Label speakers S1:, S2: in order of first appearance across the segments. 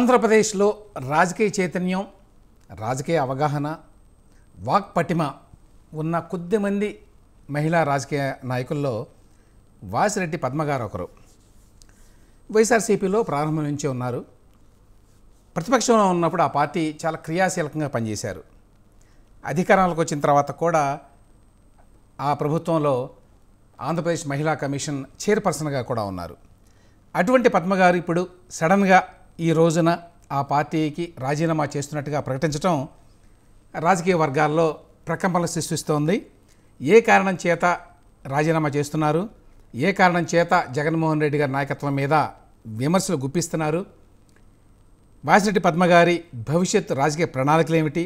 S1: ఆంధ్రప్రదేశ్లో రాజకీయ చైతన్యం రాజకీయ అవగాహన వాక్ పటిమ ఉన్న కొద్దిమంది మహిళా రాజకీయ నాయకుల్లో వాసిరెడ్డి పద్మగారు ఒకరు వైఎస్ఆర్సీపీలో ప్రారంభం నుంచి ఉన్నారు ప్రతిపక్షంలో ఉన్నప్పుడు ఆ పార్టీ చాలా క్రియాశీలకంగా పనిచేశారు అధికారంలోకి వచ్చిన తర్వాత కూడా ఆ ప్రభుత్వంలో ఆంధ్రప్రదేశ్ మహిళా కమిషన్ చైర్పర్సన్గా కూడా ఉన్నారు అటువంటి పద్మగారు ఇప్పుడు సడన్గా ఈ రోజున ఆ పార్టీకి రాజీనామా చేస్తున్నట్టుగా ప్రకటించడం రాజకీయ వర్గాల్లో ప్రకంపన సృష్టిస్తోంది ఏ కారణం చేత రాజీనామా చేస్తున్నారు ఏ కారణం చేత జగన్మోహన్ రెడ్డి గారి నాయకత్వం మీద విమర్శలు గుప్పిస్తున్నారు వాసిరెడ్డి పద్మగారి భవిష్యత్ రాజకీయ ప్రణాళికలు ఏమిటి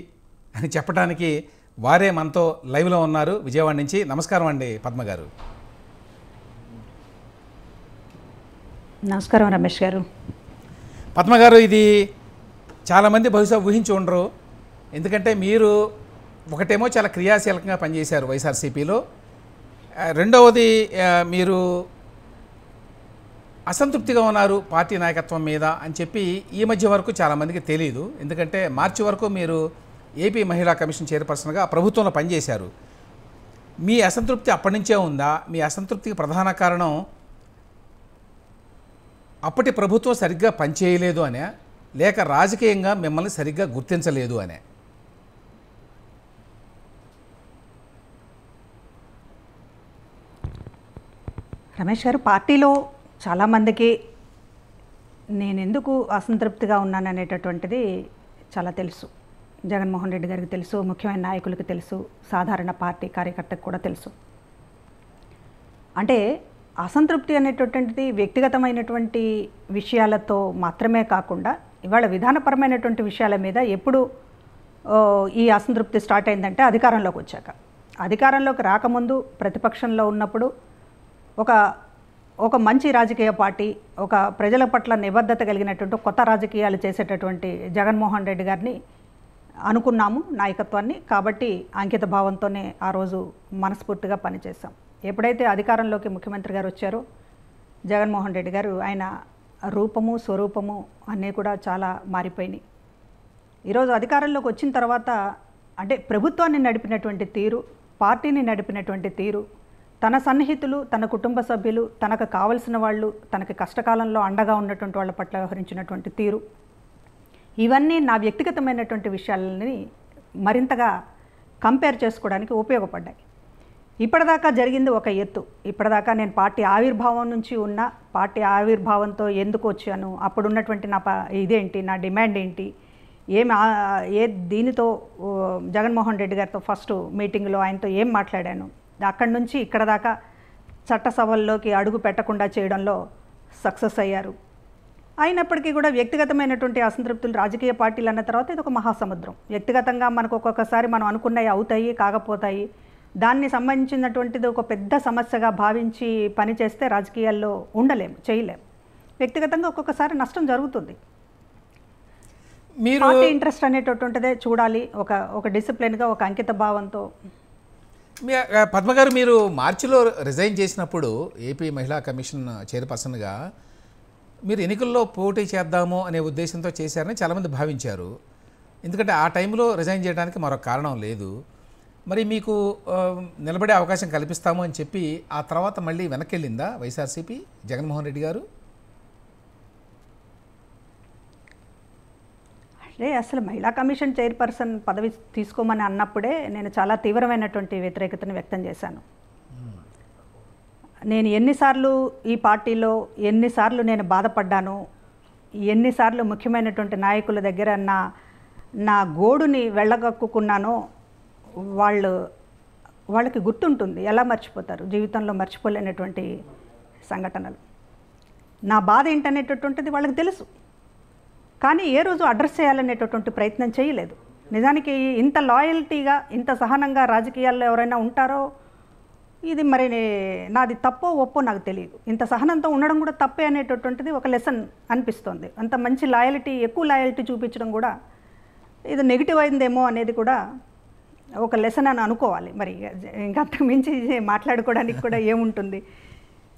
S1: అని చెప్పడానికి వారే మనతో లైవ్లో ఉన్నారు విజయవాడ నుంచి నమస్కారం అండి పద్మగారు నమస్కారం రమేష్ గారు పద్మగారు ఇది చాలామంది బహుశా ఊహించి ఉండరు ఎందుకంటే మీరు ఒకటేమో చాలా క్రియాశీలకంగా పనిచేశారు వైఎస్ఆర్సీపీలో రెండవది మీరు అసంతృప్తిగా ఉన్నారు పార్టీ నాయకత్వం మీద అని చెప్పి ఈ మధ్య వరకు చాలామందికి తెలియదు ఎందుకంటే మార్చి వరకు మీరు ఏపీ మహిళా కమిషన్ చైర్పర్సన్గా ప్రభుత్వంలో పనిచేశారు మీ అసంతృప్తి అప్పటి నుంచే ఉందా మీ అసంతృప్తికి ప్రధాన కారణం అప్పటి ప్రభుత్వం సరిగ్గా పనిచేయలేదు అనే లేక రాజకీయంగా మిమ్మల్ని సరిగ్గా గుర్తించలేదు అనే
S2: రమేష్ గారు పార్టీలో చాలామందికి నేను ఎందుకు అసంతృప్తిగా ఉన్నాను అనేటటువంటిది చాలా తెలుసు జగన్మోహన్ రెడ్డి గారికి తెలుసు ముఖ్యమైన నాయకులకు తెలుసు సాధారణ పార్టీ కార్యకర్తకు కూడా తెలుసు అంటే అసంతృప్తి అనేటటువంటిది వ్యక్తిగతమైనటువంటి విషయాలతో మాత్రమే కాకుండా ఇవాళ విధానపరమైనటువంటి విషయాల మీద ఎప్పుడు ఈ అసంతృప్తి స్టార్ట్ అయిందంటే అధికారంలోకి వచ్చాక అధికారంలోకి రాకముందు ప్రతిపక్షంలో ఉన్నప్పుడు ఒక ఒక మంచి రాజకీయ పార్టీ ఒక ప్రజల పట్ల నిబద్ధత కలిగినటువంటి కొత్త రాజకీయాలు చేసేటటువంటి జగన్మోహన్ రెడ్డి గారిని అనుకున్నాము నాయకత్వాన్ని కాబట్టి అంకిత భావంతోనే ఆ రోజు మనస్ఫూర్తిగా పనిచేశాం ఎప్పుడైతే అధికారంలోకి ముఖ్యమంత్రి గారు వచ్చారో జగన్మోహన్ రెడ్డి గారు ఆయన రూపము స్వరూపము అన్నీ కూడా చాలా మారిపోయినాయి ఈరోజు అధికారంలోకి వచ్చిన తర్వాత అంటే ప్రభుత్వాన్ని నడిపినటువంటి తీరు పార్టీని నడిపినటువంటి తీరు తన సన్నిహితులు తన కుటుంబ సభ్యులు తనకు కావలసిన వాళ్ళు తనకి కష్టకాలంలో అండగా ఉన్నటువంటి వాళ్ళ పట్ల వ్యవహరించినటువంటి తీరు ఇవన్నీ నా వ్యక్తిగతమైనటువంటి విషయాలని మరింతగా కంపేర్ చేసుకోవడానికి ఉపయోగపడ్డాయి ఇప్పటిదాకా జరిగింది ఒక ఎత్తు ఇప్పటిదాకా నేను పార్టీ ఆవిర్భావం నుంచి ఉన్న పార్టీ ఆవిర్భావంతో ఎందుకు వచ్చాను అప్పుడు ఉన్నటువంటి నా ఇదేంటి నా డిమాండ్ ఏంటి ఏం ఏ దీనితో జగన్మోహన్ రెడ్డి గారితో ఫస్ట్ మీటింగ్లో ఆయనతో ఏం మాట్లాడాను అక్కడి నుంచి ఇక్కడ దాకా చట్టసభల్లోకి అడుగు పెట్టకుండా చేయడంలో సక్సెస్ అయ్యారు అయినప్పటికీ కూడా వ్యక్తిగతమైనటువంటి అసంతృప్తులు రాజకీయ పార్టీలు అన్న తర్వాత ఇది ఒక మహాసముద్రం వ్యక్తిగతంగా మనకు ఒక్కొక్కసారి మనం అనుకున్నవి అవుతాయి కాకపోతాయి దాన్ని సంబంధించినటువంటిది ఒక పెద్ద సమస్యగా భావించి పనిచేస్తే రాజకీయాల్లో ఉండలేము చేయలేం వ్యక్తిగతంగా ఒక్కొక్కసారి నష్టం జరుగుతుంది మీరు ఇంట్రెస్ట్ అనేటటువంటిదే చూడాలి ఒక ఒక డిసిప్లిన్గా ఒక అంకిత భావంతో
S1: పద్మగారు మీరు మార్చిలో రిజైన్ చేసినప్పుడు ఏపీ మహిళా కమిషన్ చైర్పర్సన్గా మీరు ఎన్నికల్లో పోటీ చేద్దాము అనే ఉద్దేశంతో చేశారని చాలామంది భావించారు ఎందుకంటే ఆ టైంలో రిజైన్ చేయడానికి మరొక కారణం లేదు మరి మీకు నిలబడే అవకాశం కల్పిస్తాము అని చెప్పి ఆ తర్వాత మళ్ళీ వెనక్కి వెళ్ళిందా వైఎస్ఆర్సీపీ జగన్మోహన్ రెడ్డి గారు
S2: అంటే అసలు మహిళా కమిషన్ చైర్పర్సన్ పదవి తీసుకోమని అన్నప్పుడే నేను చాలా తీవ్రమైనటువంటి వ్యతిరేకతను వ్యక్తం చేశాను నేను ఎన్నిసార్లు ఈ పార్టీలో ఎన్నిసార్లు నేను బాధపడ్డాను ఎన్నిసార్లు ముఖ్యమైనటువంటి నాయకుల దగ్గర నా నా గోడుని వెళ్ళగక్కున్నానో వాళ్ళు వాళ్ళకి గుర్తుంటుంది ఎలా మర్చిపోతారు జీవితంలో మర్చిపోలేనటువంటి సంఘటనలు నా బాధ ఏంటనేటటువంటిది వాళ్ళకి తెలుసు కానీ ఏ రోజు అడ్రస్ చేయాలనేటటువంటి ప్రయత్నం చేయలేదు నిజానికి ఇంత లాయల్టీగా ఇంత సహనంగా రాజకీయాల్లో ఎవరైనా ఉంటారో ఇది మరి నాది తప్పో ఒప్పో నాకు తెలియదు ఇంత సహనంతో ఉండడం కూడా తప్పే అనేటటువంటిది ఒక లెసన్ అనిపిస్తుంది అంత మంచి లాయల్టీ ఎక్కువ లాయల్టీ చూపించడం కూడా ఇది నెగిటివ్ అయిందేమో అనేది కూడా ఒక లెసన్ అని అనుకోవాలి మరి ఇంకంతకు మించి మాట్లాడుకోవడానికి కూడా ఏముంటుంది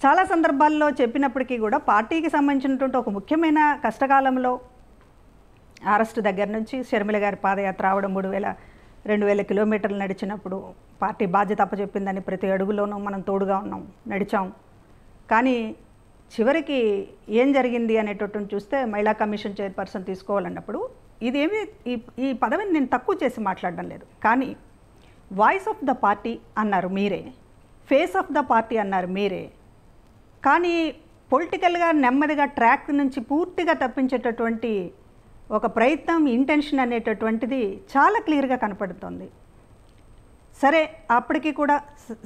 S2: చాలా సందర్భాల్లో చెప్పినప్పటికీ కూడా పార్టీకి సంబంధించినటువంటి ఒక ముఖ్యమైన కష్టకాలంలో అరెస్ట్ దగ్గర నుంచి షర్మిల గారి పాదయాత్ర అవడం మూడు వేల రెండు వేల కిలోమీటర్లు నడిచినప్పుడు పార్టీ బాధ్యత అప్పచెప్పిందని ప్రతి అడుగులోనూ మనం తోడుగా ఉన్నాం నడిచాం కానీ చివరికి ఏం జరిగింది అనేటటువంటి చూస్తే మహిళా కమిషన్ చైర్పర్సన్ తీసుకోవాలన్నప్పుడు ఇదేమి ఈ ఈ పదవిని నేను తక్కువ చేసి మాట్లాడడం లేదు కానీ వాయిస్ ఆఫ్ ద పార్టీ అన్నారు మీరే ఫేస్ ఆఫ్ ద పార్టీ అన్నారు మీరే కానీ పొలిటికల్గా నెమ్మదిగా ట్రాక్ నుంచి పూర్తిగా తప్పించేటటువంటి ఒక ప్రయత్నం ఇంటెన్షన్ అనేటటువంటిది చాలా క్లియర్గా కనపడుతుంది సరే అప్పటికి కూడా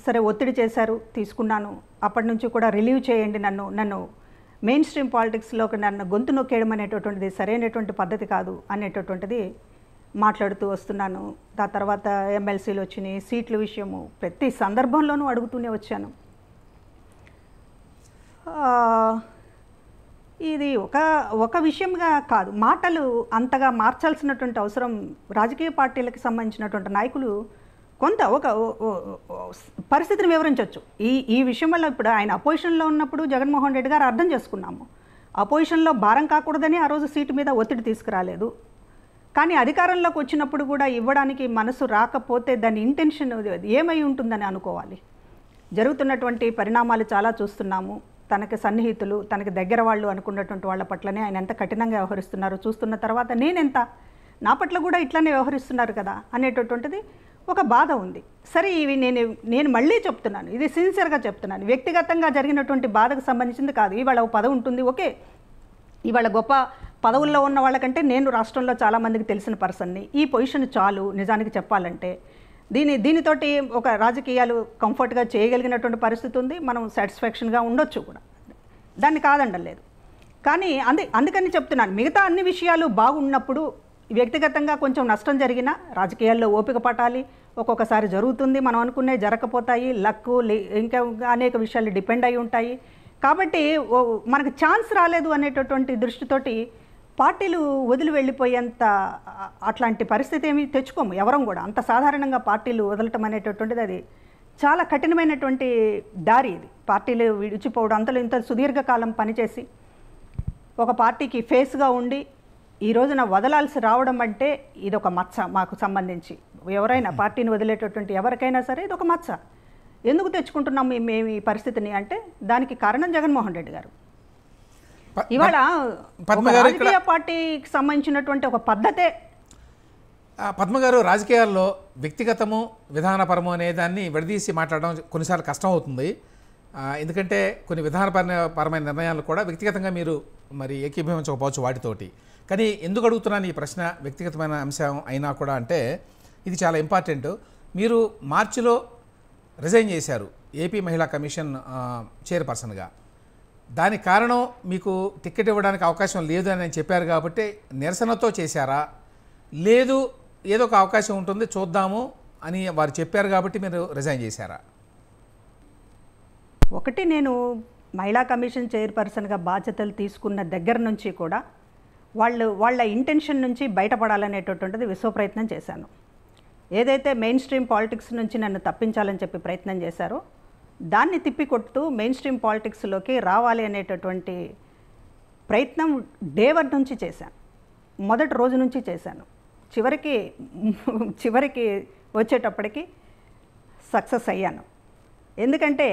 S2: సరే ఒత్తిడి చేశారు తీసుకున్నాను అప్పటి నుంచి కూడా రిలీవ్ చేయండి నన్ను నన్ను మెయిన్ స్ట్రీమ్ పాలిటిక్స్లోకి నన్ను గొంతు నొక్కేయడం అనేటటువంటిది సరైనటువంటి పద్ధతి కాదు అనేటటువంటిది మాట్లాడుతూ వస్తున్నాను దాని తర్వాత ఎమ్మెల్సీలు వచ్చినాయి సీట్ల విషయము ప్రతి సందర్భంలోనూ అడుగుతూనే వచ్చాను ఇది ఒక ఒక విషయంగా కాదు మాటలు అంతగా మార్చాల్సినటువంటి అవసరం రాజకీయ పార్టీలకు సంబంధించినటువంటి నాయకులు కొంత ఒక పరిస్థితిని వివరించవచ్చు ఈ ఈ విషయం వల్ల ఇప్పుడు ఆయన అపోజిషన్లో ఉన్నప్పుడు జగన్మోహన్ రెడ్డి గారు అర్థం చేసుకున్నాము అపోజిషన్లో భారం కాకూడదని ఆ రోజు సీటు మీద ఒత్తిడి తీసుకురాలేదు కానీ అధికారంలోకి వచ్చినప్పుడు కూడా ఇవ్వడానికి మనసు రాకపోతే దాని ఇంటెన్షన్ ఏమై ఉంటుందని అనుకోవాలి జరుగుతున్నటువంటి పరిణామాలు చాలా చూస్తున్నాము తనకి సన్నిహితులు తనకి దగ్గర వాళ్ళు అనుకున్నటువంటి వాళ్ళ పట్లనే ఆయన ఎంత కఠినంగా వ్యవహరిస్తున్నారు చూస్తున్న తర్వాత నేనెంత నా పట్ల కూడా ఇట్లనే వ్యవహరిస్తున్నారు కదా అనేటటువంటిది ఒక బాధ ఉంది సరే ఇవి నేను నేను మళ్ళీ చెప్తున్నాను ఇది సిన్సియర్గా చెప్తున్నాను వ్యక్తిగతంగా జరిగినటువంటి బాధకు సంబంధించింది కాదు ఇవాళ ఒక పదం ఉంటుంది ఓకే ఇవాళ గొప్ప పదవుల్లో ఉన్న వాళ్ళకంటే నేను రాష్ట్రంలో చాలామందికి తెలిసిన పర్సన్ని ఈ పొజిషన్ చాలు నిజానికి చెప్పాలంటే దీని దీనితోటి ఒక రాజకీయాలు కంఫర్ట్గా చేయగలిగినటువంటి పరిస్థితి ఉంది మనం సాటిస్ఫాక్షన్గా ఉండొచ్చు కూడా దాన్ని కాదండలేదు కానీ అందు అందుకని చెప్తున్నాను మిగతా అన్ని విషయాలు బాగున్నప్పుడు వ్యక్తిగతంగా కొంచెం నష్టం జరిగినా రాజకీయాల్లో ఓపిక పట్టాలి ఒక్కొక్కసారి జరుగుతుంది మనం అనుకునే జరగకపోతాయి లక్కు ఇంకా అనేక విషయాలు డిపెండ్ అయి ఉంటాయి కాబట్టి మనకు ఛాన్స్ రాలేదు అనేటటువంటి దృష్టితోటి పార్టీలు వదిలి వెళ్ళిపోయేంత అట్లాంటి పరిస్థితి ఏమి తెచ్చుకోము ఎవరం కూడా అంత సాధారణంగా పార్టీలు వదలటం అనేటటువంటిది అది చాలా కఠినమైనటువంటి దారి ఇది పార్టీలు విడిచిపోవడం అంతలో ఇంత సుదీర్ఘకాలం పనిచేసి ఒక పార్టీకి ఫేస్గా ఉండి ఈ రోజున వదలాల్సి రావడం అంటే ఇదొక మచ్చ మాకు సంబంధించి ఎవరైనా hmm. పార్టీని వదిలేటటువంటి ఎవరికైనా సరే ఇది ఒక మచ్చ ఎందుకు తెచ్చుకుంటున్నాం మేము ఈ పరిస్థితిని అంటే దానికి కారణం జగన్మోహన్ రెడ్డి గారు ఇవాళ రాజకీయ పార్టీకి సంబంధించినటువంటి ఒక పద్ధతే
S1: పద్మగారు రాజకీయాల్లో వ్యక్తిగతము విధానపరము అనే దాన్ని విడదీసి మాట్లాడడం కొన్నిసార్లు కష్టం అవుతుంది ఎందుకంటే కొన్ని విధానపరమైన నిర్ణయాలు కూడా వ్యక్తిగతంగా మీరు మరి ఏకీభవించకపోవచ్చు వాటితోటి కానీ ఎందుకు అడుగుతున్నాను ఈ ప్రశ్న వ్యక్తిగతమైన అంశం అయినా కూడా అంటే ఇది చాలా ఇంపార్టెంట్ మీరు మార్చిలో రిజైన్ చేశారు ఏపీ మహిళా కమిషన్ చైర్పర్సన్గా దానికి కారణం మీకు టికెట్ ఇవ్వడానికి అవకాశం లేదు అని చెప్పారు కాబట్టి నిరసనతో చేశారా లేదు ఏదో ఒక అవకాశం ఉంటుంది చూద్దాము అని వారు చెప్పారు కాబట్టి మీరు రిజైన్ చేశారా
S2: ఒకటి నేను మహిళా కమిషన్ చైర్పర్సన్గా బాధ్యతలు తీసుకున్న దగ్గర నుంచి కూడా వాళ్ళు వాళ్ళ ఇంటెన్షన్ నుంచి బయటపడాలనేటటువంటిది విశ్వప్రయత్నం చేశాను ఏదైతే మెయిన్ స్ట్రీమ్ పాలిటిక్స్ నుంచి నన్ను తప్పించాలని చెప్పి ప్రయత్నం చేశారో దాన్ని తిప్పికొట్టుతూ మెయిన్ స్ట్రీమ్ పాలిటిక్స్లోకి రావాలి అనేటటువంటి ప్రయత్నం డేవర్ నుంచి చేశాను మొదటి రోజు నుంచి చేశాను చివరికి చివరికి వచ్చేటప్పటికి సక్సెస్ అయ్యాను ఎందుకంటే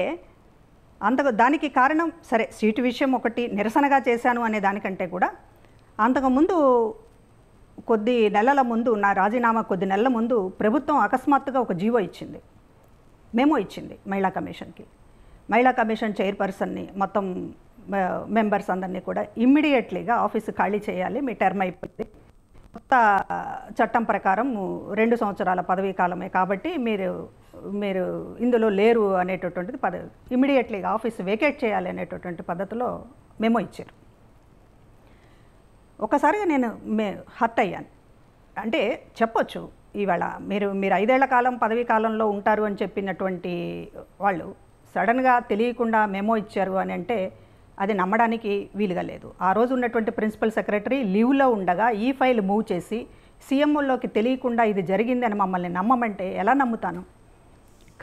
S2: అంతకు దానికి కారణం సరే సీటు విషయం ఒకటి నిరసనగా చేశాను అనే దానికంటే కూడా అంతకుముందు కొద్ది నెలల ముందు నా రాజీనామా కొద్ది నెలల ముందు ప్రభుత్వం అకస్మాత్తుగా ఒక జీవో ఇచ్చింది మేమో ఇచ్చింది మహిళా కమిషన్కి మహిళా కమిషన్ చైర్పర్సన్ని మొత్తం మెంబర్స్ అందరినీ కూడా ఇమ్మీడియట్లీగా ఆఫీసు ఖాళీ చేయాలి మీ టర్మ్ అయిపోయింది కొత్త చట్టం ప్రకారం రెండు సంవత్సరాల పదవీ కాలమే కాబట్టి మీరు మీరు ఇందులో లేరు అనేటటువంటిది పద ఇమ్మీడియట్లీగా ఆఫీస్ వేకేట్ చేయాలి అనేటటువంటి పద్ధతిలో మేమో ఇచ్చారు ఒకసారిగా నేను మే హర్ట్ అయ్యాను అంటే చెప్పొచ్చు ఈవేళ మీరు మీరు ఐదేళ్ల కాలం పదవీ కాలంలో ఉంటారు అని చెప్పినటువంటి వాళ్ళు సడన్గా తెలియకుండా మెమో ఇచ్చారు అని అంటే అది నమ్మడానికి వీలుగా లేదు ఆ రోజు ఉన్నటువంటి ప్రిన్సిపల్ సెక్రటరీ లీవ్లో ఉండగా ఈ ఫైల్ మూవ్ చేసి సీఎంఓలోకి తెలియకుండా ఇది జరిగింది అని మమ్మల్ని నమ్మమంటే ఎలా నమ్ముతాను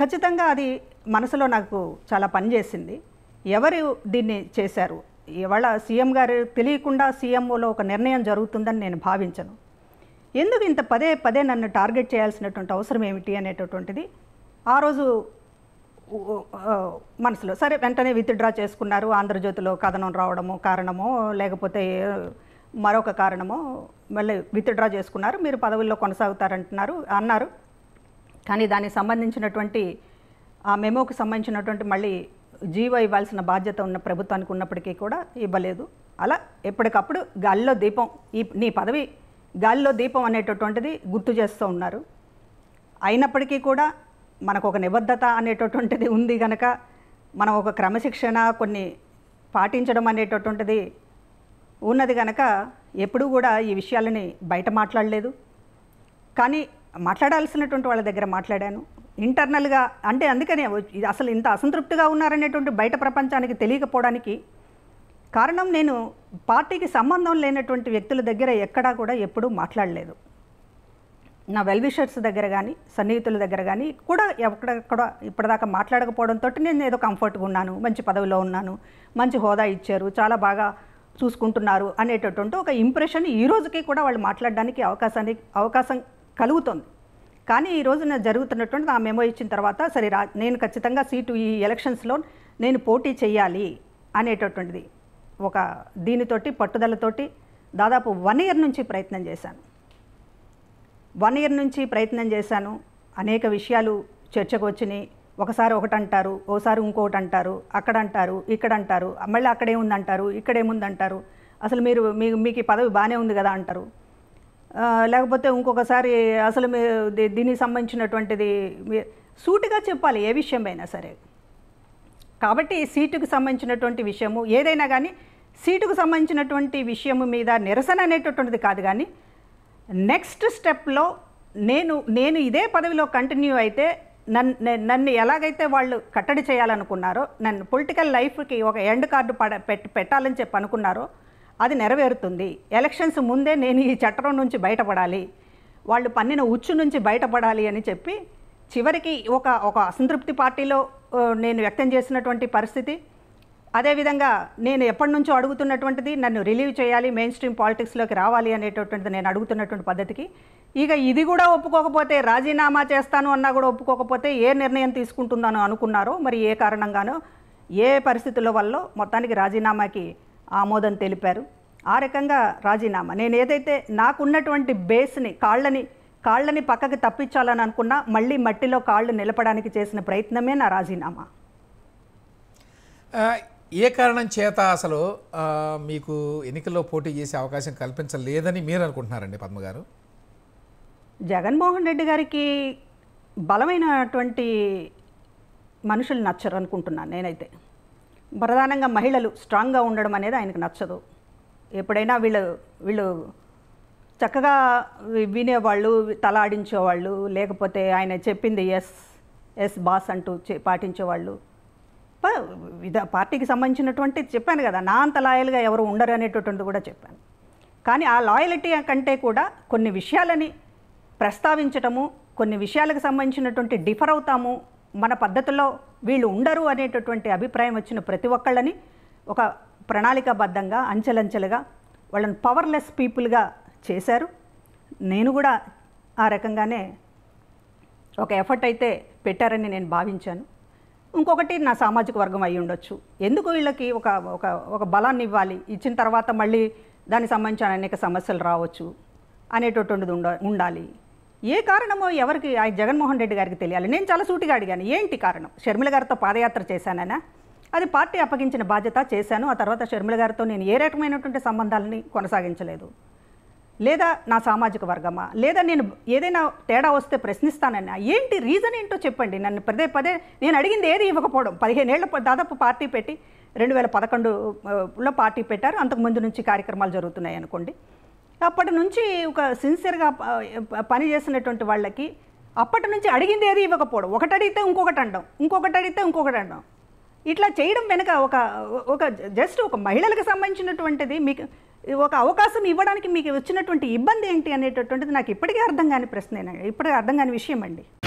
S2: ఖచ్చితంగా అది మనసులో నాకు చాలా పనిచేసింది ఎవరు దీన్ని చేశారు ఇవాళ సీఎం గారు తెలియకుండా సీఎంఓలో ఒక నిర్ణయం జరుగుతుందని నేను భావించను ఎందుకు ఇంత పదే పదే నన్ను టార్గెట్ చేయాల్సినటువంటి అవసరం ఏమిటి అనేటటువంటిది ఆ రోజు మనసులో సరే వెంటనే విత్డ్రా చేసుకున్నారు ఆంధ్రజ్యోతిలో కథనం రావడము కారణమో లేకపోతే మరొక కారణమో మళ్ళీ విత్డ్రా చేసుకున్నారు మీరు పదవుల్లో కొనసాగుతారంటున్నారు అన్నారు కానీ దానికి సంబంధించినటువంటి ఆ మెమోకి సంబంధించినటువంటి మళ్ళీ జీవో ఇవ్వాల్సిన బాధ్యత ఉన్న ప్రభుత్వానికి ఉన్నప్పటికీ కూడా ఇవ్వలేదు అలా ఎప్పటికప్పుడు గాలిలో దీపం ఈ నీ పదవి గాలిలో దీపం అనేటటువంటిది గుర్తు చేస్తూ ఉన్నారు అయినప్పటికీ కూడా మనకు ఒక నిబద్ధత అనేటటువంటిది ఉంది కనుక మనం ఒక క్రమశిక్షణ కొన్ని పాటించడం అనేటటువంటిది ఉన్నది కనుక ఎప్పుడూ కూడా ఈ విషయాలని బయట మాట్లాడలేదు కానీ మాట్లాడాల్సినటువంటి వాళ్ళ దగ్గర మాట్లాడాను ఇంటర్నల్గా అంటే అందుకనే అసలు ఇంత అసంతృప్తిగా ఉన్నారనేటువంటి బయట ప్రపంచానికి తెలియకపోవడానికి కారణం నేను పార్టీకి సంబంధం లేనటువంటి వ్యక్తుల దగ్గర ఎక్కడా కూడా ఎప్పుడూ మాట్లాడలేదు నా వెల్విషర్స్ దగ్గర కానీ సన్నిహితుల దగ్గర కానీ కూడా ఎక్కడెక్కడ ఇప్పటిదాకా మాట్లాడకపోవడంతో నేను ఏదో కంఫర్ట్గా ఉన్నాను మంచి పదవిలో ఉన్నాను మంచి హోదా ఇచ్చారు చాలా బాగా చూసుకుంటున్నారు అనేటటువంటి ఒక ఇంప్రెషన్ ఈ రోజుకి కూడా వాళ్ళు మాట్లాడడానికి అవకాశాన్ని అవకాశం కలుగుతుంది కానీ ఈ రోజున జరుగుతున్నటువంటి ఆ మెమో ఇచ్చిన తర్వాత సరే రా నేను ఖచ్చితంగా సీటు ఈ ఎలక్షన్స్లో నేను పోటీ చేయాలి అనేటటువంటిది ఒక దీనితోటి పట్టుదలతోటి దాదాపు వన్ ఇయర్ నుంచి ప్రయత్నం చేశాను వన్ ఇయర్ నుంచి ప్రయత్నం చేశాను అనేక విషయాలు చర్చకు వచ్చినాయి ఒకసారి ఒకటి అంటారు ఓసారి ఇంకొకటి అంటారు అక్కడ అంటారు ఇక్కడ అంటారు మళ్ళీ అక్కడేముందంటారు ఇక్కడేముందంటారు అసలు మీరు మీ మీకు పదవి బాగానే ఉంది కదా అంటారు లేకపోతే ఇంకొకసారి అసలు దీనికి సంబంధించినటువంటిది సూటిగా చెప్పాలి ఏ విషయమైనా సరే కాబట్టి సీటుకు సంబంధించినటువంటి విషయము ఏదైనా కానీ సీటుకు సంబంధించినటువంటి విషయం మీద నిరసన అనేటటువంటిది కాదు కానీ నెక్స్ట్ స్టెప్లో నేను నేను ఇదే పదవిలో కంటిన్యూ అయితే నన్ను నన్ను ఎలాగైతే వాళ్ళు కట్టడి చేయాలనుకున్నారో నన్ను పొలిటికల్ లైఫ్కి ఒక ఎండ్ కార్డు పడ పెట్టాలని చెప్పి అనుకున్నారో అది నెరవేరుతుంది ఎలక్షన్స్ ముందే నేను ఈ చట్టం నుంచి బయటపడాలి వాళ్ళు పన్నిన ఉచ్చు నుంచి బయటపడాలి అని చెప్పి చివరికి ఒక ఒక అసంతృప్తి పార్టీలో నేను వ్యక్తం చేసినటువంటి పరిస్థితి అదేవిధంగా నేను ఎప్పటి నుంచో అడుగుతున్నటువంటిది నన్ను రిలీవ్ చేయాలి మెయిన్ స్ట్రీమ్ పాలిటిక్స్లోకి రావాలి అనేటటువంటిది నేను అడుగుతున్నటువంటి పద్ధతికి ఇక ఇది కూడా ఒప్పుకోకపోతే రాజీనామా చేస్తాను అన్నా కూడా ఒప్పుకోకపోతే ఏ నిర్ణయం తీసుకుంటుందని అనుకున్నారో మరి ఏ కారణంగానో ఏ పరిస్థితుల వల్ల మొత్తానికి రాజీనామాకి ఆమోదం తెలిపారు ఆ రకంగా రాజీనామా నేను ఏదైతే నాకున్నటువంటి బేస్ని కాళ్ళని కాళ్ళని పక్కకి తప్పించాలని అనుకున్నా మళ్ళీ మట్టిలో కాళ్ళు నిలపడానికి చేసిన ప్రయత్నమే నా రాజీనామా
S1: ఏ కారణం చేత అసలు మీకు ఎన్నికల్లో పోటీ చేసే అవకాశం కల్పించలేదని మీరు అనుకుంటున్నారండి పద్మగారు
S2: జగన్మోహన్ రెడ్డి గారికి బలమైనటువంటి మనుషులు నచ్చరు అనుకుంటున్నాను నేనైతే ప్రధానంగా మహిళలు స్ట్రాంగ్గా ఉండడం అనేది ఆయనకు నచ్చదు ఎప్పుడైనా వీళ్ళు వీళ్ళు చక్కగా వినేవాళ్ళు తలాడించేవాళ్ళు లేకపోతే ఆయన చెప్పింది ఎస్ ఎస్ బాస్ అంటూ పాటించేవాళ్ళు ఇద పార్టీకి సంబంధించినటువంటి చెప్పాను కదా నా అంత లాయల్గా ఎవరు ఉండరు అనేటటువంటిది కూడా చెప్పాను కానీ ఆ లాయలిటీ కంటే కూడా కొన్ని విషయాలని ప్రస్తావించటము కొన్ని విషయాలకు సంబంధించినటువంటి డిఫర్ అవుతాము మన పద్ధతుల్లో వీళ్ళు ఉండరు అనేటటువంటి అభిప్రాయం వచ్చిన ప్రతి ఒక్కళ్ళని ఒక ప్రణాళికాబద్ధంగా అంచెలంచెలుగా వాళ్ళని పవర్లెస్ పీపుల్గా చేశారు నేను కూడా ఆ రకంగానే ఒక ఎఫర్ట్ అయితే పెట్టారని నేను భావించాను ఇంకొకటి నా సామాజిక వర్గం అయి ఉండొచ్చు ఎందుకు వీళ్ళకి ఒక ఒక ఒక బలాన్ని ఇవ్వాలి ఇచ్చిన తర్వాత మళ్ళీ దానికి సంబంధించిన అనేక సమస్యలు రావచ్చు అనేటటువంటిది ఉండ ఉండాలి ఏ కారణమో ఎవరికి జగన్మోహన్ రెడ్డి గారికి తెలియాలి నేను చాలా సూటిగా అడిగాను ఏంటి కారణం షర్మిల గారితో పాదయాత్ర చేశానైనా అది పార్టీ అప్పగించిన బాధ్యత చేశాను ఆ తర్వాత షర్మిల గారితో నేను ఏ రకమైనటువంటి సంబంధాలని కొనసాగించలేదు లేదా నా సామాజిక వర్గమా లేదా నేను ఏదైనా తేడా వస్తే ప్రశ్నిస్తానన్నా ఏంటి రీజన్ ఏంటో చెప్పండి నన్ను పదే పదే నేను అడిగింది ఏది ఇవ్వకపోవడం పదిహేనేళ్ల దాదాపు పార్టీ పెట్టి రెండు వేల పదకొండులో పార్టీ పెట్టారు అంతకుముందు నుంచి కార్యక్రమాలు జరుగుతున్నాయి అనుకోండి అప్పటి నుంచి ఒక సిన్సియర్గా పని చేసినటువంటి వాళ్ళకి అప్పటి నుంచి అడిగింది ఏది ఇవ్వకపోవడం ఒకటి అడిగితే ఇంకొకటి అండం ఇంకొకటి అడిగితే ఇంకొకటి అండం ఇట్లా చేయడం వెనుక ఒక ఒక జస్ట్ ఒక మహిళలకు సంబంధించినటువంటిది మీకు ఒక అవకాశం ఇవ్వడానికి మీకు వచ్చినటువంటి ఇబ్బంది ఏంటి అనేటటువంటిది నాకు ఇప్పటికీ అర్థం కాని ప్రశ్న ఇప్పటికీ అర్థం కాని విషయం అండి